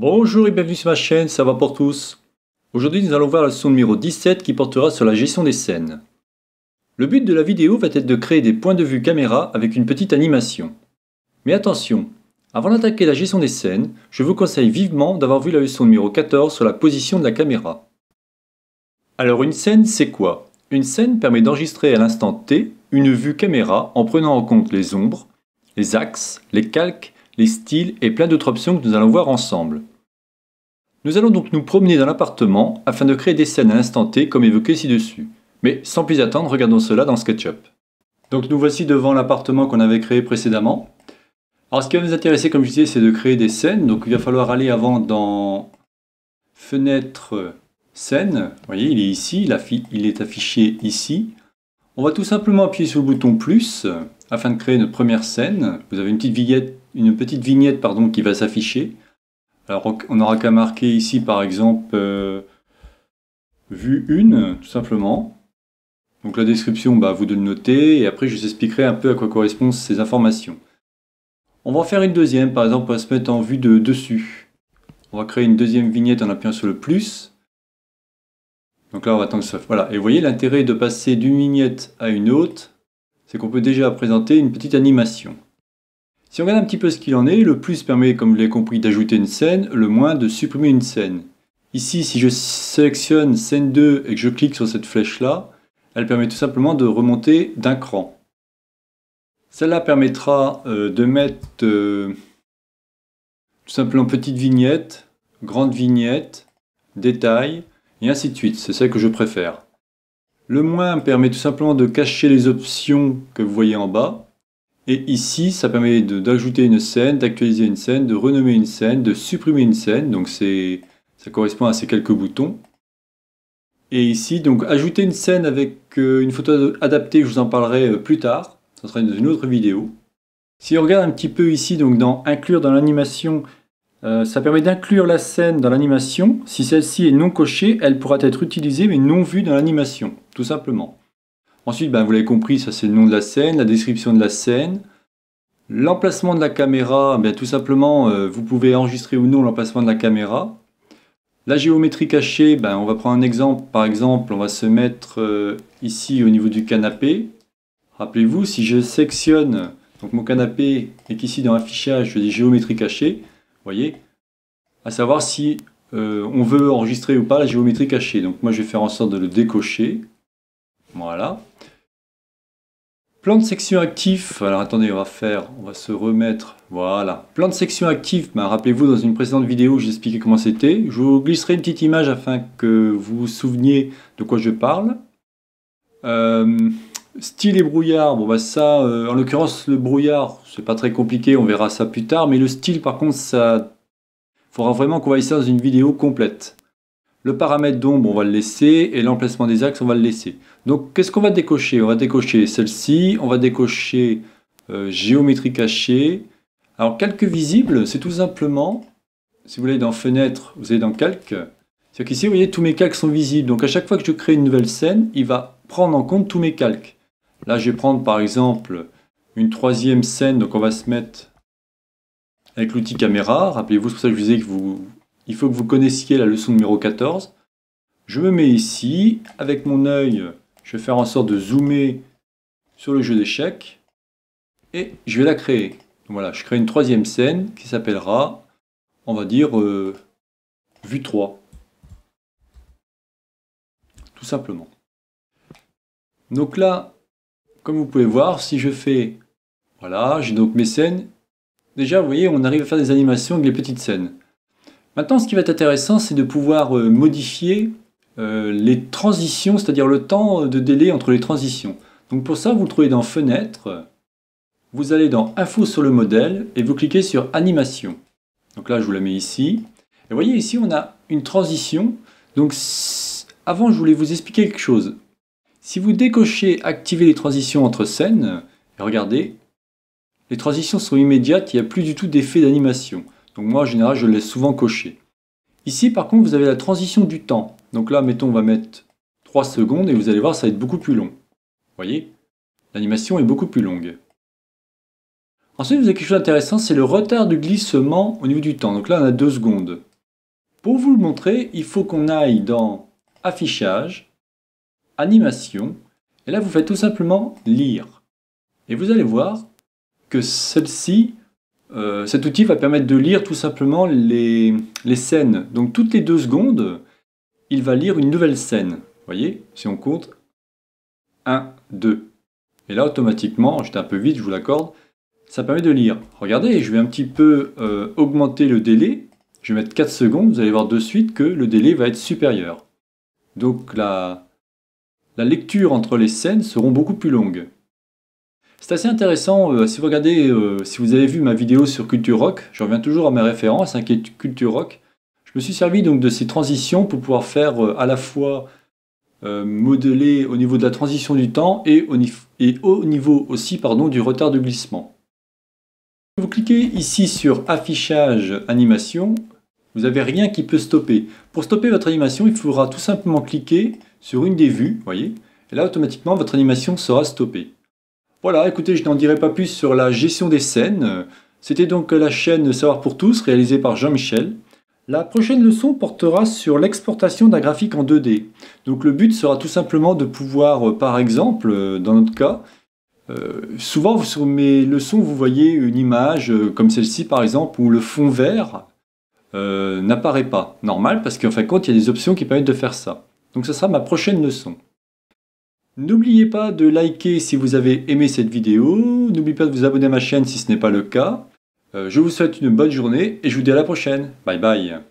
Bonjour et bienvenue sur ma chaîne, ça va pour tous Aujourd'hui nous allons voir la leçon numéro 17 qui portera sur la gestion des scènes. Le but de la vidéo va être de créer des points de vue caméra avec une petite animation. Mais attention, avant d'attaquer la gestion des scènes, je vous conseille vivement d'avoir vu la leçon numéro 14 sur la position de la caméra. Alors une scène c'est quoi Une scène permet d'enregistrer à l'instant T une vue caméra en prenant en compte les ombres, les axes, les calques les styles et plein d'autres options que nous allons voir ensemble. Nous allons donc nous promener dans l'appartement afin de créer des scènes à l'instant T comme évoqué ci-dessus. Mais sans plus attendre, regardons cela dans SketchUp. Donc nous voici devant l'appartement qu'on avait créé précédemment. Alors ce qui va nous intéresser, comme je disais, c'est de créer des scènes. Donc il va falloir aller avant dans Fenêtre Scène. Vous voyez, il est ici, il est affiché ici. On va tout simplement appuyer sur le bouton Plus afin de créer notre première scène. Vous avez une petite vignette une petite vignette pardon, qui va s'afficher. Alors on n'aura qu'à marquer ici par exemple euh, vue 1 tout simplement. Donc la description, bah, vous de le noter et après je vous expliquerai un peu à quoi correspondent ces informations. On va en faire une deuxième, par exemple on va se mettre en vue de dessus. On va créer une deuxième vignette en appuyant sur le plus. Donc là on va attendre que ça... Voilà, et vous voyez l'intérêt de passer d'une vignette à une autre, c'est qu'on peut déjà présenter une petite animation. Si on regarde un petit peu ce qu'il en est, le plus permet, comme vous l'avez compris, d'ajouter une scène, le moins de supprimer une scène. Ici, si je sélectionne scène 2 et que je clique sur cette flèche-là, elle permet tout simplement de remonter d'un cran. Cela permettra euh, de mettre euh, tout simplement petite vignette, grande vignette, détail, et ainsi de suite. C'est celle que je préfère. Le moins permet tout simplement de cacher les options que vous voyez en bas, et ici, ça permet d'ajouter une scène, d'actualiser une scène, de renommer une scène, de supprimer une scène. Donc ça correspond à ces quelques boutons. Et ici, donc ajouter une scène avec euh, une photo adaptée, je vous en parlerai euh, plus tard. Ça sera dans une autre vidéo. Si on regarde un petit peu ici, donc dans inclure dans l'animation, euh, ça permet d'inclure la scène dans l'animation. Si celle-ci est non cochée, elle pourra être utilisée mais non vue dans l'animation, tout simplement. Ensuite, ben, vous l'avez compris, ça c'est le nom de la scène, la description de la scène. L'emplacement de la caméra, ben, tout simplement, euh, vous pouvez enregistrer ou non l'emplacement de la caméra. La géométrie cachée, ben, on va prendre un exemple. Par exemple, on va se mettre euh, ici au niveau du canapé. Rappelez-vous, si je sectionne donc, mon canapé et qu'ici dans l'affichage, je dis géométrie cachée, voyez, à savoir si euh, on veut enregistrer ou pas la géométrie cachée. Donc moi je vais faire en sorte de le décocher. Voilà. Plan de section actif, alors attendez, on va faire, on va se remettre, voilà. Plan de section actif, ben, rappelez-vous dans une précédente vidéo, j'expliquais comment c'était. Je vous glisserai une petite image afin que vous vous souveniez de quoi je parle. Euh, style et brouillard, bon bah ça, euh, en l'occurrence le brouillard, c'est pas très compliqué, on verra ça plus tard, mais le style par contre, ça faudra vraiment qu'on voit ça dans une vidéo complète. Le paramètre d'ombre, on va le laisser, et l'emplacement des axes, on va le laisser. Donc, qu'est-ce qu'on va décocher On va décocher celle-ci, on va décocher euh, géométrie cachée. Alors, calque visible, c'est tout simplement, si vous allez dans fenêtre, vous allez dans calque. C'est-à-dire qu'ici, vous voyez, tous mes calques sont visibles. Donc, à chaque fois que je crée une nouvelle scène, il va prendre en compte tous mes calques. Là, je vais prendre, par exemple, une troisième scène. Donc, on va se mettre avec l'outil caméra. Rappelez-vous, c'est pour ça que je vous disais que vous il faut que vous connaissiez la leçon numéro 14. Je me mets ici, avec mon œil, je vais faire en sorte de zoomer sur le jeu d'échecs et je vais la créer. voilà, je crée une troisième scène qui s'appellera, on va dire, euh, vue 3. Tout simplement. Donc là, comme vous pouvez voir, si je fais, voilà, j'ai donc mes scènes, déjà, vous voyez, on arrive à faire des animations avec les petites scènes. Maintenant, ce qui va être intéressant, c'est de pouvoir euh, modifier euh, les transitions, c'est-à-dire le temps de délai entre les transitions. Donc pour ça, vous le trouvez dans Fenêtre, vous allez dans Info sur le modèle et vous cliquez sur Animation. Donc là, je vous la mets ici. Et vous voyez, ici, on a une transition. Donc avant, je voulais vous expliquer quelque chose. Si vous décochez Activer les transitions entre scènes, et regardez, les transitions sont immédiates, il n'y a plus du tout d'effet d'animation. Donc moi, en général, je laisse souvent coché. Ici, par contre, vous avez la transition du temps. Donc là, mettons, on va mettre 3 secondes et vous allez voir, ça va être beaucoup plus long. Vous voyez L'animation est beaucoup plus longue. Ensuite, vous avez quelque chose d'intéressant, c'est le retard du glissement au niveau du temps. Donc là, on a 2 secondes. Pour vous le montrer, il faut qu'on aille dans Affichage, Animation, et là, vous faites tout simplement Lire. Et vous allez voir que celle-ci euh, cet outil va permettre de lire tout simplement les, scènes. Donc toutes les deux secondes, il va lire une nouvelle scène. Vous voyez, si on compte, 1, 2. Et là, automatiquement, j'étais un peu vite, je vous l'accorde, ça permet de lire. Regardez, je vais un petit peu euh, augmenter le délai. Je vais mettre 4 secondes, vous allez voir de suite que le délai va être supérieur. Donc la, la lecture entre les scènes seront beaucoup plus longues. C'est assez intéressant, euh, si vous regardez, euh, si vous avez vu ma vidéo sur Culture Rock, je reviens toujours à mes références, hein, qui est Culture Rock, je me suis servi donc de ces transitions pour pouvoir faire euh, à la fois modeler au niveau de la transition du temps et au, niveau aussi pardon, du retard de glissement. Vous cliquez ici sur Affichage Animation, vous n'avez rien qui peut stopper. Pour stopper votre animation, il faudra tout simplement cliquer sur une des vues, voyez, et là automatiquement votre animation sera stoppée. Voilà, écoutez, je n'en dirai pas plus sur la gestion des scènes. C'était donc la chaîne Savoir pour tous, réalisée par Jean-Michel. La prochaine leçon portera sur l'exportation d'un graphique en 2D. Donc le but sera tout simplement de pouvoir, euh, par exemple, euh, dans notre cas, euh, souvent sur mes leçons, vous voyez une image comme celle-ci par exemple, où le fond vert n'apparaît pas. Normal, parce qu'en fin de compte, il y a des options qui permettent de faire ça. Donc ça sera ma prochaine leçon. N'oubliez pas de liker si vous avez aimé cette vidéo. N'oubliez pas de vous abonner à ma chaîne si ce n'est pas le cas. Euh, je vous souhaite une bonne journée et je vous dis à la prochaine. Bye bye